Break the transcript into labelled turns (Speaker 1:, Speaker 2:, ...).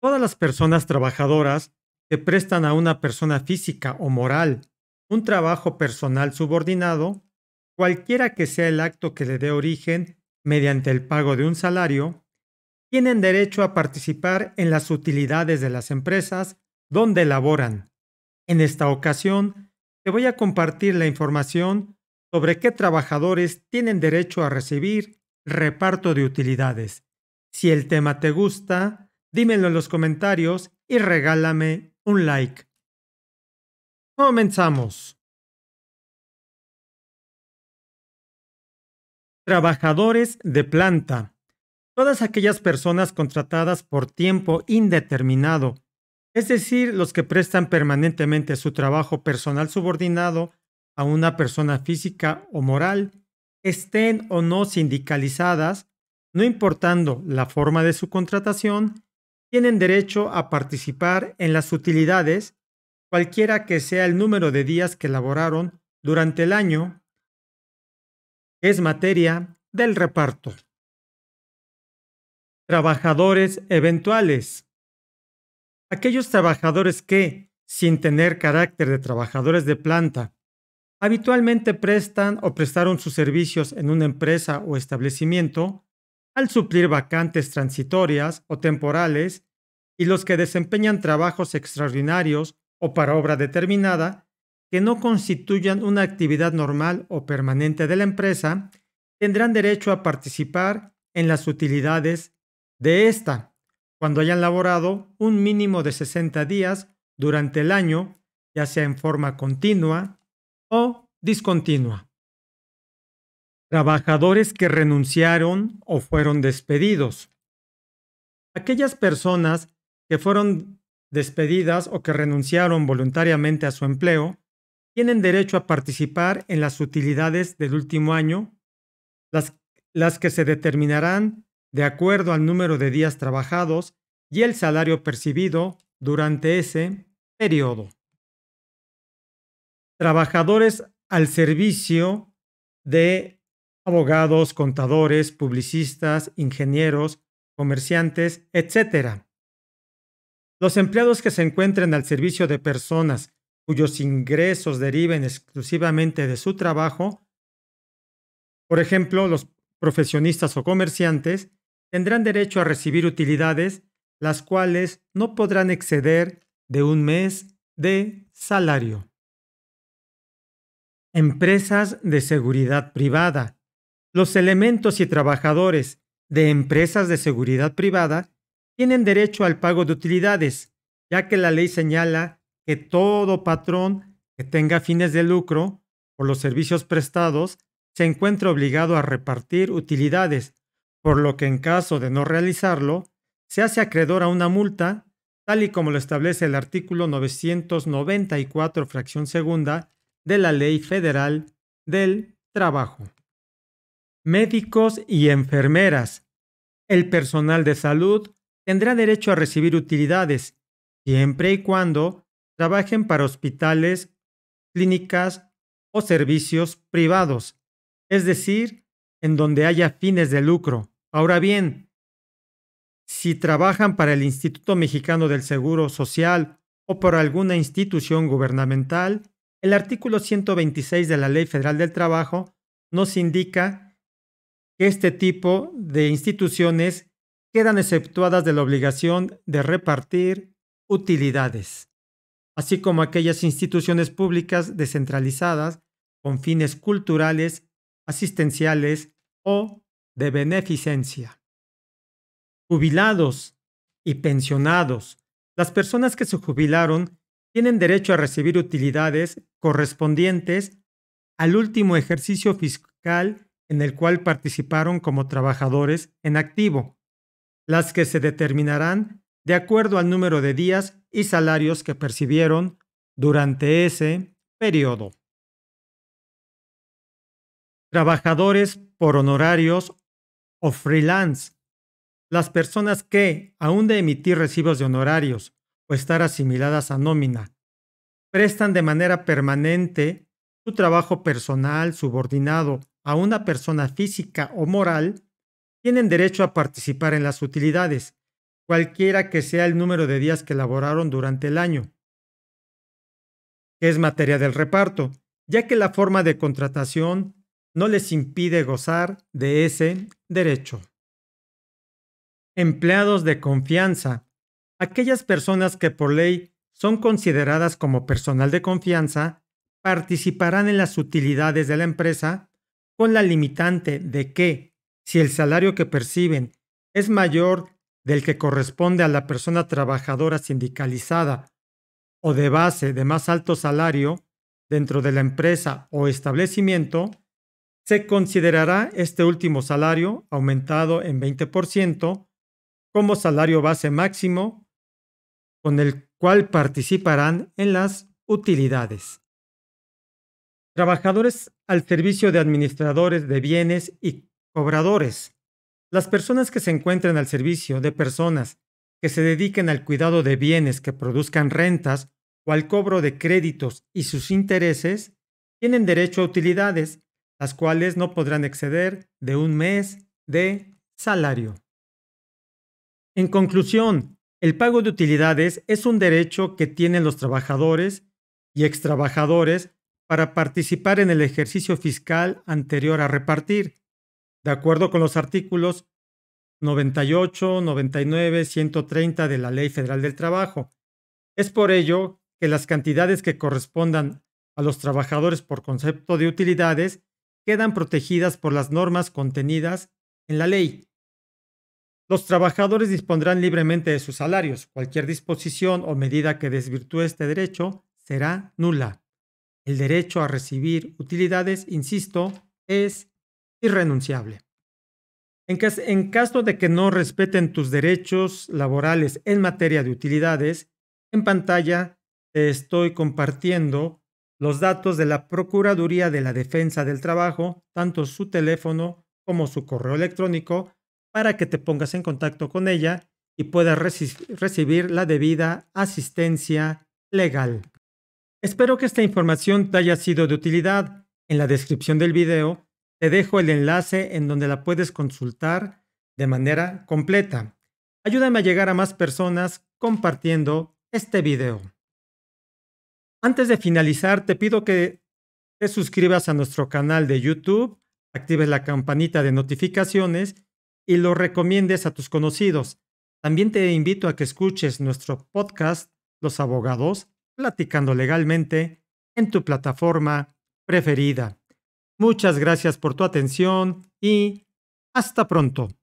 Speaker 1: Todas las personas trabajadoras que prestan a una persona física o moral un trabajo personal subordinado, cualquiera que sea el acto que le dé origen mediante el pago de un salario, tienen derecho a participar en las utilidades de las empresas donde laboran. En esta ocasión, te voy a compartir la información sobre qué trabajadores tienen derecho a recibir reparto de utilidades. Si el tema te gusta, dímelo en los comentarios y regálame un like. Comenzamos. Trabajadores de planta. Todas aquellas personas contratadas por tiempo indeterminado, es decir, los que prestan permanentemente su trabajo personal subordinado a una persona física o moral, estén o no sindicalizadas, no importando la forma de su contratación, tienen derecho a participar en las utilidades, cualquiera que sea el número de días que laboraron durante el año, es materia del reparto. Trabajadores eventuales. Aquellos trabajadores que, sin tener carácter de trabajadores de planta, habitualmente prestan o prestaron sus servicios en una empresa o establecimiento, al suplir vacantes transitorias o temporales y los que desempeñan trabajos extraordinarios o para obra determinada que no constituyan una actividad normal o permanente de la empresa, tendrán derecho a participar en las utilidades de esta cuando hayan laborado un mínimo de 60 días durante el año, ya sea en forma continua o discontinua. Trabajadores que renunciaron o fueron despedidos. Aquellas personas que fueron despedidas o que renunciaron voluntariamente a su empleo tienen derecho a participar en las utilidades del último año, las, que se determinarán de acuerdo al número de días trabajados y el salario percibido durante ese periodo. Trabajadores al servicio de abogados, contadores, publicistas, ingenieros, comerciantes, etc. Los empleados que se encuentren al servicio de personas cuyos ingresos deriven exclusivamente de su trabajo, por ejemplo, los profesionistas o comerciantes, tendrán derecho a recibir utilidades, las cuales no podrán exceder de un mes de salario. Empresas de seguridad privada los elementos y trabajadores de empresas de seguridad privada tienen derecho al pago de utilidades, ya que la ley señala que todo patrón que tenga fines de lucro por los servicios prestados se encuentra obligado a repartir utilidades, por lo que en caso de no realizarlo, se hace acreedor a una multa, tal y como lo establece el artículo 994, fracción segunda, de la Ley Federal del Trabajo médicos y enfermeras. El personal de salud tendrá derecho a recibir utilidades siempre y cuando trabajen para hospitales, clínicas o servicios privados, es decir, en donde haya fines de lucro. Ahora bien, si trabajan para el Instituto Mexicano del Seguro Social o por alguna institución gubernamental, el artículo 126 de la Ley Federal del Trabajo nos indica este tipo de instituciones quedan exceptuadas de la obligación de repartir utilidades, así como aquellas instituciones públicas descentralizadas con fines culturales, asistenciales o de beneficencia. Jubilados y pensionados. Las personas que se jubilaron tienen derecho a recibir utilidades correspondientes al último ejercicio fiscal en el cual participaron como trabajadores en activo, las que se determinarán de acuerdo al número de días y salarios que percibieron durante ese periodo. Trabajadores por honorarios o freelance. Las personas que, aun de emitir recibos de honorarios o estar asimiladas a nómina, prestan de manera permanente su trabajo personal subordinado a una persona física o moral, tienen derecho a participar en las utilidades, cualquiera que sea el número de días que laboraron durante el año. Es materia del reparto, ya que la forma de contratación no les impide gozar de ese derecho. Empleados de confianza. Aquellas personas que por ley son consideradas como personal de confianza participarán en las utilidades de la empresa con la limitante de que, si el salario que perciben es mayor del que corresponde a la persona trabajadora sindicalizada o de base de más alto salario dentro de la empresa o establecimiento, se considerará este último salario aumentado en 20% como salario base máximo con el cual participarán en las utilidades. Trabajadores al servicio de administradores de bienes y cobradores. Las personas que se encuentren al servicio de personas que se dediquen al cuidado de bienes que produzcan rentas o al cobro de créditos y sus intereses, tienen derecho a utilidades, las cuales no podrán exceder de un mes de salario. En conclusión, el pago de utilidades es un derecho que tienen los trabajadores y extrabajadores para participar en el ejercicio fiscal anterior a repartir, de acuerdo con los artículos 98, 99, 130 de la Ley Federal del Trabajo. Es por ello que las cantidades que correspondan a los trabajadores por concepto de utilidades quedan protegidas por las normas contenidas en la ley. Los trabajadores dispondrán libremente de sus salarios. Cualquier disposición o medida que desvirtúe este derecho será nula. El derecho a recibir utilidades, insisto, es irrenunciable. En, caso de que no respeten tus derechos laborales en materia de utilidades, en pantalla te estoy compartiendo los datos de la Procuraduría de la Defensa del Trabajo, tanto su teléfono como su correo electrónico, para que te pongas en contacto con ella y puedas recibir la debida asistencia legal. Espero que esta información te haya sido de utilidad. En la descripción del video te dejo el enlace en donde la puedes consultar de manera completa. Ayúdame a llegar a más personas compartiendo este video. Antes de finalizar, te pido que te suscribas a nuestro canal de YouTube, actives la campanita de notificaciones y lo recomiendes a tus conocidos. También te invito a que escuches nuestro podcast, Los Abogados, Platicando Legalmente en tu plataforma preferida. Muchas gracias por tu atención y hasta pronto.